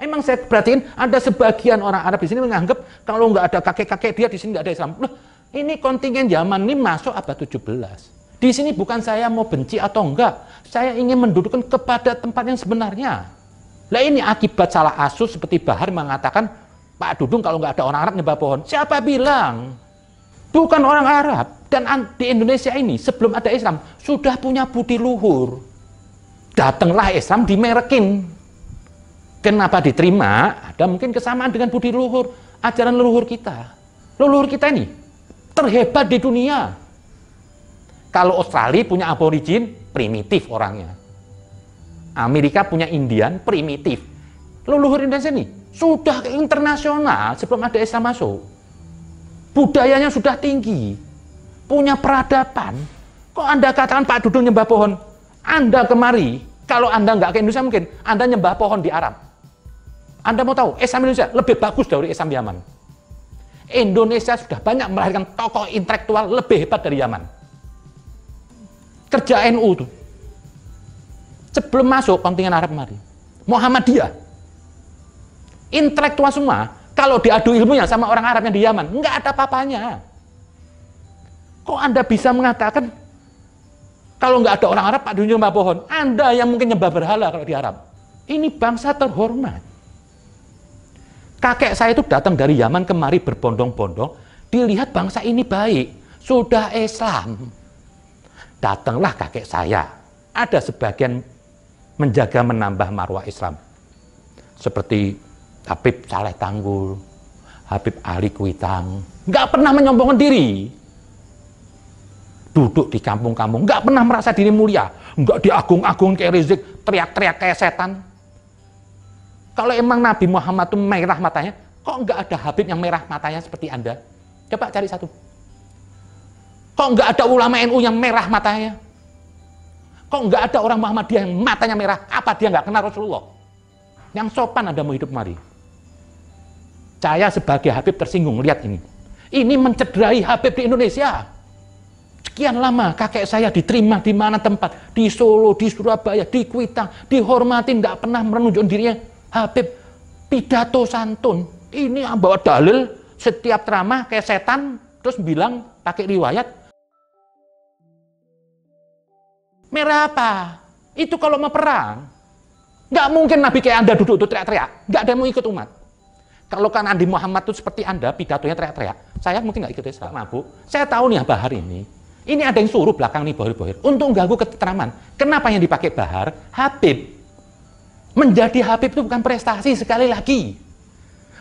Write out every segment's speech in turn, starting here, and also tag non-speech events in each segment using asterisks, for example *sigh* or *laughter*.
Emang saya perhatiin ada sebagian orang Arab di sini menganggap kalau nggak ada kakek-kakek dia di sini nggak ada Islam. Loh, ini kontingen zaman ini masuk abad 17. Di sini bukan saya mau benci atau enggak. Saya ingin mendudukkan kepada tempat yang sebenarnya. Lah ini akibat salah asus seperti Bahar mengatakan, Pak Dudung kalau nggak ada orang Arab nyebab pohon. Siapa bilang? Bukan orang Arab. Dan di Indonesia ini sebelum ada Islam sudah punya budi luhur. Datanglah Islam di merekin. Kenapa diterima? Ada mungkin kesamaan dengan budi luhur, ajaran leluhur kita. Leluhur kita ini terhebat di dunia. Kalau Australia punya aborigin, primitif orangnya. Amerika punya Indian, primitif. Leluhur Indonesia ini sudah internasional sebelum ada Islam masuk. Budayanya sudah tinggi, punya peradaban. Kok Anda katakan Pak Dudung nyembah pohon? Anda kemari, kalau Anda nggak ke Indonesia mungkin, Anda nyembah pohon di Arab. Anda mau tahu, Islam Indonesia lebih bagus dari Islam Yaman. Indonesia sudah banyak melahirkan tokoh intelektual lebih hebat dari Yaman. Kerja NU itu. Sebelum masuk kontingen Arab mari. Muhammadiyah. Intelektual semua, kalau diadu ilmunya sama orang Arab yang di Yaman, nggak ada papanya. Kok Anda bisa mengatakan kalau nggak ada orang Arab, Pak Dunia nyembah pohon. Anda yang mungkin nyembah berhala kalau di Arab. Ini bangsa terhormat. Kakek saya itu datang dari Yaman kemari berbondong-bondong, dilihat bangsa ini baik, sudah Islam. Datanglah kakek saya. Ada sebagian menjaga menambah marwah Islam. Seperti Habib Saleh Tanggul, Habib Ali Kuitang. Nggak pernah menyombongkan diri. Duduk di kampung-kampung, nggak pernah merasa diri mulia. Nggak diagung-agung kayak Rizik, teriak-teriak kayak setan kalau emang Nabi Muhammad itu merah matanya, kok nggak ada Habib yang merah matanya seperti Anda? Coba cari satu. Kok nggak ada ulama NU yang merah matanya? Kok nggak ada orang Muhammadiyah yang matanya merah? Apa dia nggak kenal Rasulullah? Yang sopan Anda mau hidup mari. Saya sebagai Habib tersinggung, lihat ini. Ini mencederai Habib di Indonesia. Sekian lama kakek saya diterima di mana tempat, di Solo, di Surabaya, di Kuitang, dihormati, nggak pernah menunjukkan dirinya. Habib pidato santun ini bawa dalil setiap ceramah kayak setan terus bilang pakai riwayat merah apa itu kalau mau perang nggak mungkin nabi kayak anda duduk tuh teriak-teriak nggak ada yang mau ikut umat kalau kan Andi Muhammad tuh seperti anda pidatonya teriak-teriak saya mungkin nggak ikut Islam mabuk saya tahu nih bahar ini ini ada yang suruh belakang nih bohir-bohir untuk ganggu keteraman kenapa yang dipakai bahar Habib Menjadi Habib itu bukan prestasi sekali lagi.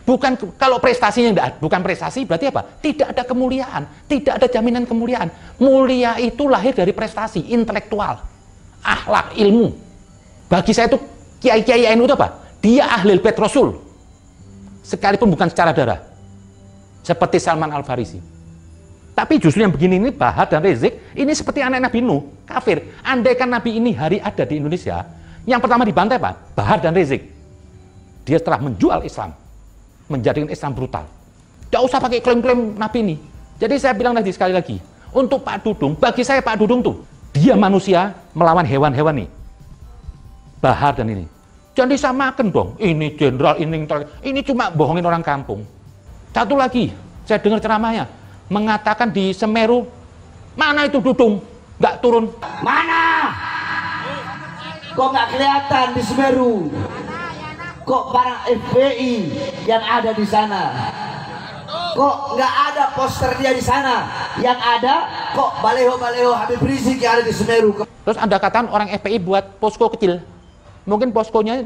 Bukan kalau prestasinya tidak bukan prestasi berarti apa? Tidak ada kemuliaan, tidak ada jaminan kemuliaan. Mulia itu lahir dari prestasi intelektual, akhlak, ilmu. Bagi saya itu kiai-kiai NU itu apa? Dia ahli bait Rasul. Sekalipun bukan secara darah. Seperti Salman Al-Farisi. Tapi justru yang begini ini Bahar dan Rizik ini seperti anak Nabi Nuh, kafir. Andaikan Nabi ini hari ada di Indonesia, yang pertama dibantai Pak, Bahar dan Rizik. Dia telah menjual Islam, menjadikan Islam brutal. Tidak usah pakai klaim-klaim Nabi ini. Jadi saya bilang tadi sekali lagi, untuk Pak Dudung, bagi saya Pak Dudung tuh, dia manusia melawan hewan-hewan nih. Bahar dan ini. Jangan disamakan dong, ini jenderal, ini ini cuma bohongin orang kampung. Satu lagi, saya dengar ceramahnya, mengatakan di Semeru, mana itu Dudung? Nggak turun. Mana? kok nggak kelihatan di Semeru kok para FPI yang ada di sana kok nggak ada poster dia di sana yang ada kok baleho-baleho Habib Rizik yang ada di Semeru terus anda katakan orang FPI buat posko kecil mungkin poskonya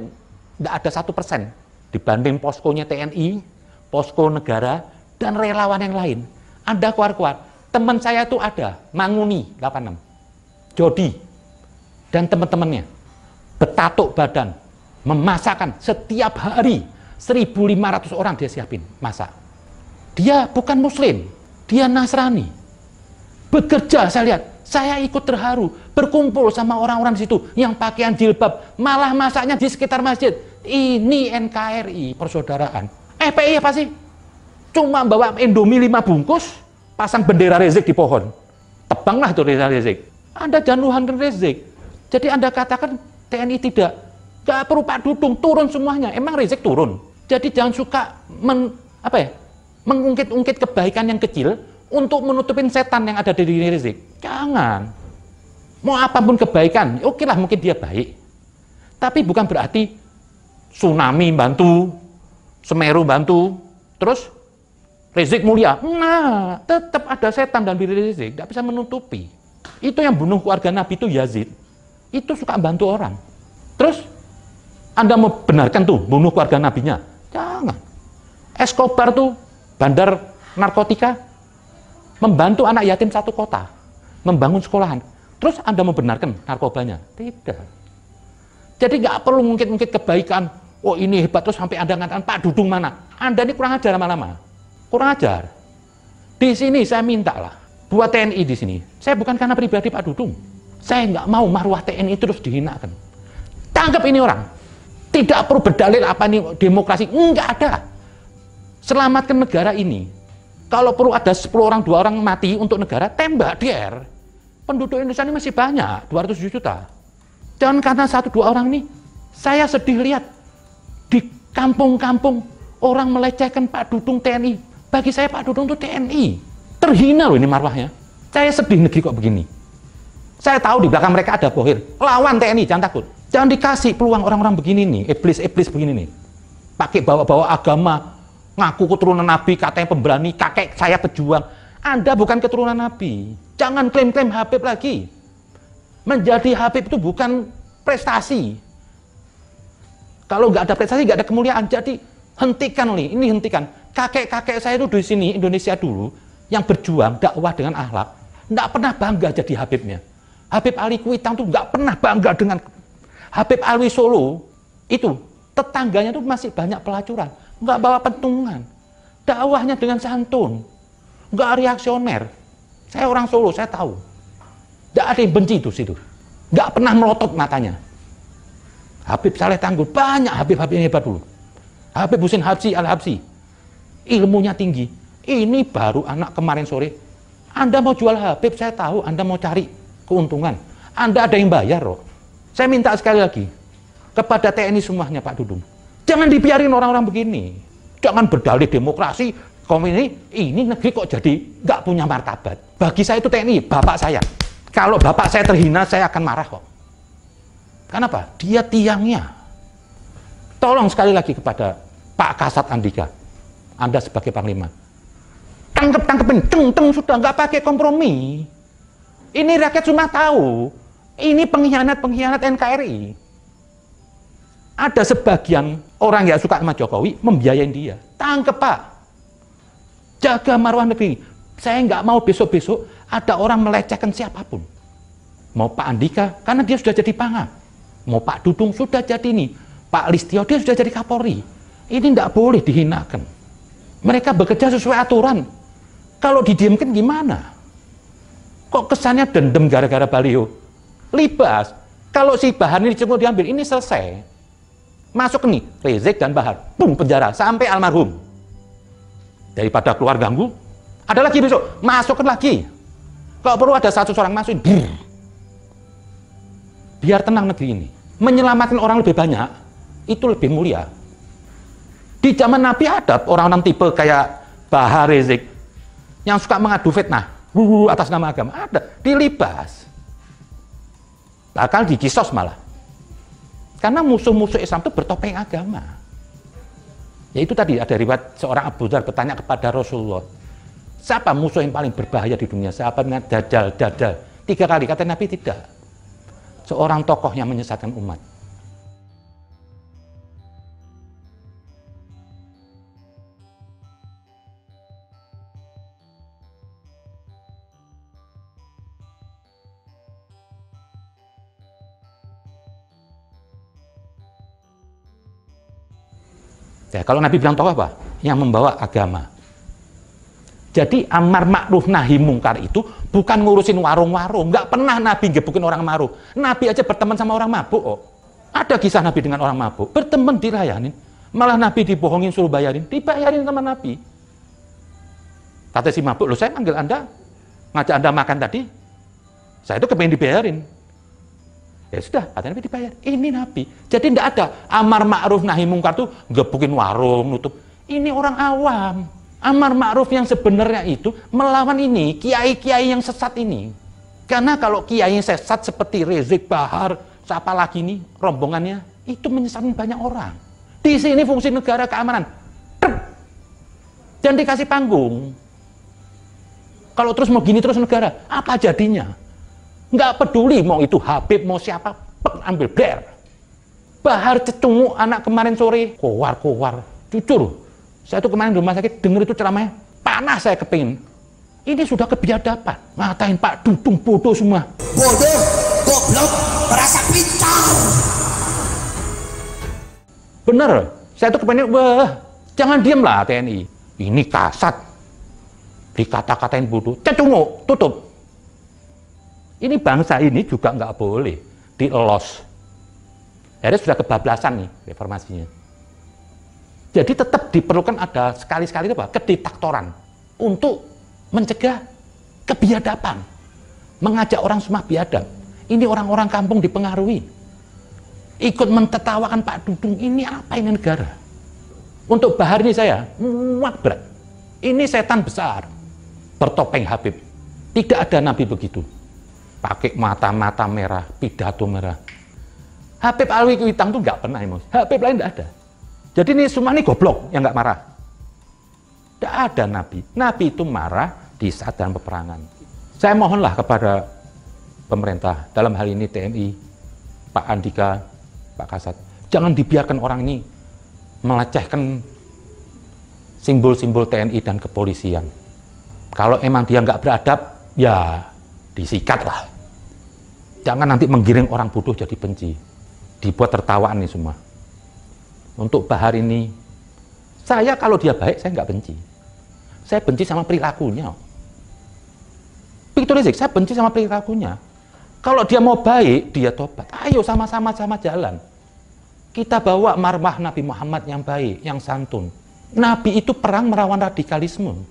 nggak ada satu persen dibanding poskonya TNI posko negara dan relawan yang lain anda keluar kuat teman saya tuh ada Manguni 86 Jody dan teman-temannya betatuk badan, memasakkan setiap hari 1.500 orang dia siapin masak. Dia bukan muslim, dia Nasrani. Bekerja saya lihat, saya ikut terharu, berkumpul sama orang-orang di situ yang pakaian jilbab, malah masaknya di sekitar masjid. Ini NKRI persaudaraan. Eh, PI apa sih? Cuma bawa Indomie lima bungkus, pasang bendera rezek di pohon. Tebanglah itu bendera Anda jangan rezek, Jadi Anda katakan TNI tidak. Gak perlu Pak Dudung, turun semuanya. Emang rezek turun. Jadi jangan suka men, apa ya, mengungkit-ungkit kebaikan yang kecil untuk menutupin setan yang ada di diri rezek Jangan. Mau apapun kebaikan, ya oke lah mungkin dia baik. Tapi bukan berarti tsunami bantu, Semeru bantu, terus rezek mulia. Nah, tetap ada setan dan diri rezek tidak bisa menutupi. Itu yang bunuh keluarga Nabi itu Yazid itu suka bantu orang. Terus Anda mau benarkan tuh bunuh keluarga nabinya? Jangan. Escobar tuh bandar narkotika membantu anak yatim satu kota, membangun sekolahan. Terus Anda membenarkan narkobanya? Tidak. Jadi nggak perlu mungkin-mungkin kebaikan. Oh ini hebat terus sampai Anda ngatakan Pak Dudung mana? Anda ini kurang ajar lama-lama. Kurang ajar. Di sini saya minta lah buat TNI di sini. Saya bukan karena pribadi Pak Dudung. Saya nggak mau marwah TNI terus dihinakan. Tangkap ini orang. Tidak perlu berdalil apa nih demokrasi. Enggak ada. Selamatkan negara ini. Kalau perlu ada 10 orang, dua orang mati untuk negara, tembak dia Penduduk Indonesia ini masih banyak, 207 juta. Jangan karena satu dua orang ini, saya sedih lihat di kampung-kampung orang melecehkan Pak Dudung TNI. Bagi saya Pak Dudung itu TNI. Terhina loh ini marwahnya. Saya sedih negeri kok begini. Saya tahu di belakang mereka ada bohir. Lawan TNI, jangan takut. Jangan dikasih peluang orang-orang begini nih, iblis-iblis begini nih. Pakai bawa-bawa agama, ngaku keturunan Nabi, katanya pemberani, kakek saya pejuang. Anda bukan keturunan Nabi. Jangan klaim-klaim Habib lagi. Menjadi Habib itu bukan prestasi. Kalau nggak ada prestasi, nggak ada kemuliaan. Jadi hentikan nih, ini hentikan. Kakek-kakek saya itu di sini Indonesia dulu yang berjuang dakwah dengan ahlak, nggak pernah bangga jadi Habibnya. Habib Ali Kuitang tuh nggak pernah bangga dengan Habib Ali Solo itu tetangganya tuh masih banyak pelacuran, nggak bawa pentungan, dakwahnya dengan santun, nggak reaksioner. Saya orang Solo, saya tahu. Nggak ada yang benci itu situ, nggak pernah melotot matanya. Habib Saleh Tanggul banyak Habib-Habib yang hebat dulu. Habib Husin Habsi Al Habsi, ilmunya tinggi. Ini baru anak kemarin sore. Anda mau jual Habib, saya tahu Anda mau cari keuntungan. Anda ada yang bayar kok. Saya minta sekali lagi kepada TNI semuanya Pak Dudung. Jangan dibiarin orang-orang begini. Jangan berdalih demokrasi, komunis ini, ini negeri kok jadi nggak punya martabat. Bagi saya itu TNI, bapak saya. Kalau bapak saya terhina, saya akan marah kok. Kenapa? Dia tiangnya. Tolong sekali lagi kepada Pak Kasat Andika. Anda sebagai Panglima. Tangkep-tangkepin, teng-teng sudah nggak pakai kompromi. Ini rakyat cuma tahu, ini pengkhianat-pengkhianat NKRI. Ada sebagian orang yang suka sama Jokowi membiayain dia. Tangkep Pak. Jaga marwah negeri. Saya nggak mau besok-besok ada orang melecehkan siapapun. Mau Pak Andika, karena dia sudah jadi pangap. Mau Pak Dudung, sudah jadi ini. Pak Listio, dia sudah jadi Kapolri. Ini nggak boleh dihinakan. Mereka bekerja sesuai aturan. Kalau didiamkan gimana? Kok kesannya dendam gara-gara baliho? Libas. Kalau si Bahar ini cuma diambil, ini selesai. Masuk nih, rezek dan Bahar. Bum, penjara. Sampai almarhum. Daripada keluar ganggu, ada lagi besok. Masukkan lagi. Kalau perlu ada satu orang masuk, Brrr. biar tenang negeri ini. Menyelamatkan orang lebih banyak, itu lebih mulia. Di zaman Nabi ada orang-orang tipe kayak Bahar Rizik yang suka mengadu fitnah. Wuh, atas nama agama. Ada. Dilibas. Bahkan dikisos malah. Karena musuh-musuh Islam itu bertopeng agama. Ya itu tadi ada riwayat seorang Abu Dhar bertanya kepada Rasulullah, siapa musuh yang paling berbahaya di dunia? Siapa dengan dadal. Tiga kali kata Nabi tidak. Seorang tokoh yang menyesatkan umat. Ya, kalau Nabi bilang tokoh apa? Yang membawa agama. Jadi amar makruh nahi mungkar itu bukan ngurusin warung-warung. Nggak pernah Nabi gebukin orang maruh. Nabi aja berteman sama orang mabuk. Oh. Ada kisah Nabi dengan orang mabuk. Berteman dilayanin. Malah Nabi dibohongin suruh bayarin. Dibayarin sama Nabi. Kata si mabuk, lo saya manggil Anda. Ngajak Anda makan tadi. Saya itu kepengen dibayarin ya sudah kata nabi dibayar ini nabi jadi tidak ada amar ma'ruf nahi mungkar tuh gebukin warung nutup ini orang awam amar ma'ruf yang sebenarnya itu melawan ini kiai-kiai yang sesat ini karena kalau kiai yang sesat seperti Rizik Bahar siapa lagi ini rombongannya itu menyesatkan banyak orang di sini fungsi negara keamanan dan dikasih panggung kalau terus mau gini terus negara apa jadinya Nggak peduli mau itu Habib, mau siapa, pek, ambil bler. Bahar cetungu anak kemarin sore, kowar-kowar. Jujur, saya tuh kemarin di rumah sakit denger itu ceramahnya, panas saya kepingin. Ini sudah kebiadaban, ngatain Pak Dudung bodoh semua. Bodoh, goblok, merasa pintar. Bener, saya tuh kepingin, wah, jangan diem lah TNI. Ini kasat, dikata-katain bodoh, cecungu, tutup. Ini bangsa ini juga nggak boleh dielos. Akhirnya sudah kebablasan nih reformasinya. Jadi tetap diperlukan ada sekali-sekali apa? kediktatoran untuk mencegah kebiadaban. Mengajak orang semua biadab. Ini orang-orang kampung dipengaruhi. Ikut mentertawakan Pak Dudung ini apa ini negara? Untuk bahar ini saya muat berat. Ini setan besar. Bertopeng Habib. Tidak ada nabi begitu pakai mata-mata merah, pidato merah. Habib Alwi Kuitang tuh nggak pernah, emosi. Habib lain nggak ada. Jadi ini semua ini goblok yang nggak marah. Tidak ada Nabi. Nabi itu marah di saat dalam peperangan. Saya mohonlah kepada pemerintah, dalam hal ini TNI, Pak Andika, Pak Kasat, jangan dibiarkan orang ini melecehkan simbol-simbol TNI dan kepolisian. Kalau emang dia nggak beradab, ya disikat lah. Jangan nanti menggiring orang bodoh jadi benci. Dibuat tertawaan nih semua. Untuk Bahar ini, saya kalau dia baik, saya nggak benci. Saya benci sama perilakunya. Begitu saya benci sama perilakunya. Kalau dia mau baik, dia tobat. Ayo sama-sama sama jalan. Kita bawa marwah Nabi Muhammad yang baik, yang santun. Nabi itu perang merawan radikalisme.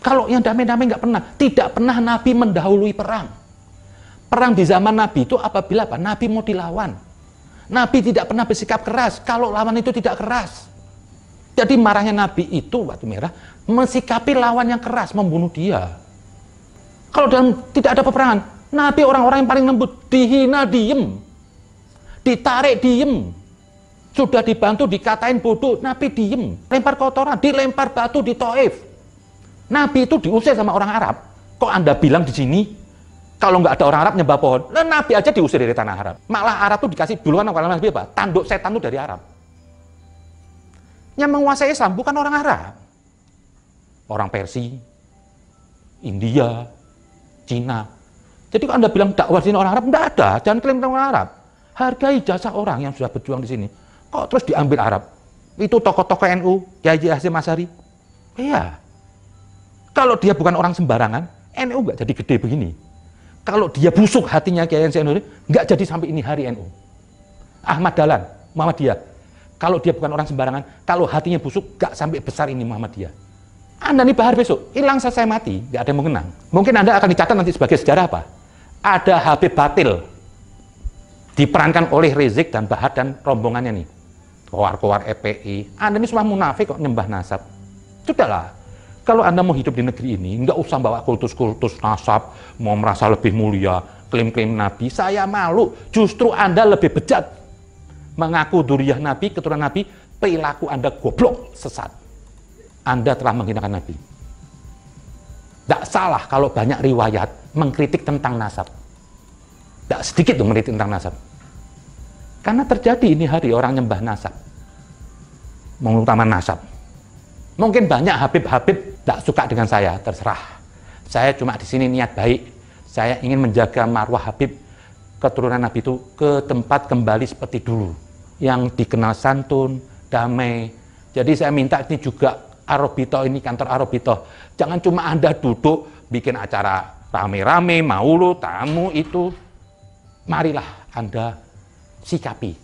Kalau yang damai-damai nggak pernah, tidak pernah Nabi mendahului perang. Perang di zaman Nabi itu apabila apa? Nabi mau dilawan. Nabi tidak pernah bersikap keras kalau lawan itu tidak keras. Jadi marahnya Nabi itu waktu merah mensikapi lawan yang keras, membunuh dia. Kalau dalam tidak ada peperangan, Nabi orang-orang yang paling lembut, dihina diem, ditarik diem, sudah dibantu dikatain bodoh, Nabi diem, lempar kotoran, dilempar batu di Taif. Nabi itu diusir sama orang Arab. Kok Anda bilang di sini kalau nggak ada orang Arab nyembah pohon, nah, Nabi aja diusir dari tanah Arab. Malah Arab tuh dikasih duluan kalau Nabi apa? Tanduk setan tuh dari Arab. Yang menguasai Islam bukan orang Arab. Orang Persia, India, Cina. Jadi kalau Anda bilang dakwah sini orang Arab, enggak ada. Jangan klaim orang Arab. Hargai jasa orang yang sudah berjuang di sini. Kok terus diambil Arab? Itu tokoh-tokoh NU, Kiai Hasyim Masari. Iya. Kalau dia bukan orang sembarangan, NU nggak jadi gede begini kalau dia busuk hatinya Kiai Haji Nuri, nggak jadi sampai ini hari NU. Ahmad Dalan, Muhammadiyah. Kalau dia bukan orang sembarangan, kalau hatinya busuk, nggak sampai besar ini Muhammadiyah. Anda nih bahar besok, hilang selesai mati, nggak ada yang mengenang. Mungkin Anda akan dicatat nanti sebagai sejarah apa? Ada Habib Batil, diperankan oleh Rizik dan Bahar dan rombongannya nih. Koar-koar EPI, Anda nih semua munafik kok nyembah nasab. Sudahlah, kalau Anda mau hidup di negeri ini, nggak usah bawa kultus-kultus nasab, mau merasa lebih mulia, klaim-klaim Nabi. Saya malu, justru Anda lebih bejat. Mengaku duriah Nabi, keturunan Nabi, perilaku Anda goblok, sesat. Anda telah menghinakan Nabi. Tidak salah kalau banyak riwayat mengkritik tentang nasab. Tidak sedikit dong mengkritik tentang nasab. Karena terjadi ini hari orang nyembah nasab. Mengutama nasab. Mungkin banyak Habib-Habib tidak suka dengan saya, terserah. Saya cuma di sini niat baik. Saya ingin menjaga marwah Habib keturunan Nabi itu ke tempat kembali seperti dulu. Yang dikenal santun, damai. Jadi saya minta ini juga Arobito ini kantor Arobito. Jangan cuma Anda duduk bikin acara rame-rame, maulu, tamu itu. Marilah Anda sikapi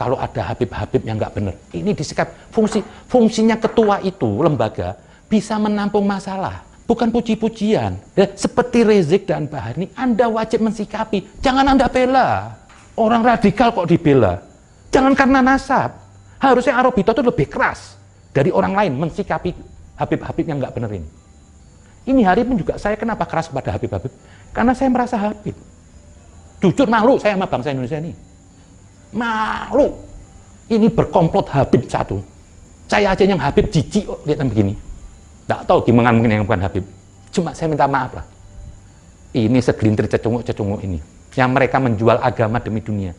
kalau ada Habib-Habib yang nggak benar. Ini disikap fungsi fungsinya ketua itu lembaga bisa menampung masalah, bukan puji-pujian. Ya, seperti rezik dan Bahani, Anda wajib mensikapi, jangan Anda bela. Orang radikal kok dibela? Jangan karena nasab. Harusnya Arobito itu lebih keras dari orang lain mensikapi Habib-Habib yang nggak benerin. Ini hari pun juga saya kenapa keras kepada Habib-Habib? Karena saya merasa Habib. Jujur malu saya sama bangsa Indonesia ini. Malu. Ini berkomplot Habib satu. Saya aja yang Habib jijik lihat begini. Tidak tahu gimana mungkin yang bukan Habib. Cuma saya minta maaf lah. Ini segelintir cecunguk-cecunguk ini. Yang mereka menjual agama demi dunia.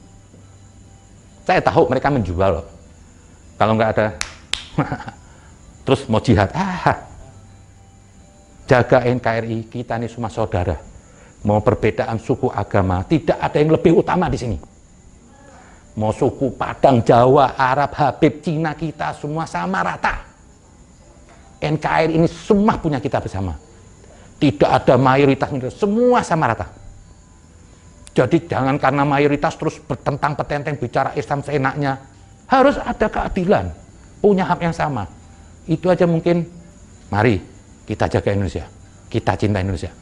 Saya tahu mereka menjual loh. Kalau nggak ada, *laughs* terus mau jihad. Ah, jaga NKRI, kita ini semua saudara. Mau perbedaan suku agama, tidak ada yang lebih utama di sini. Mau suku Padang, Jawa, Arab, Habib, Cina, kita semua sama rata. NKRI ini semua punya kita bersama. Tidak ada mayoritas, semua sama rata. Jadi jangan karena mayoritas terus bertentang petenteng bicara Islam seenaknya. Harus ada keadilan, punya hak yang sama. Itu aja mungkin, mari kita jaga Indonesia, kita cinta Indonesia,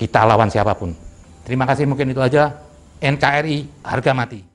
kita lawan siapapun. Terima kasih mungkin itu aja. NKRI harga mati.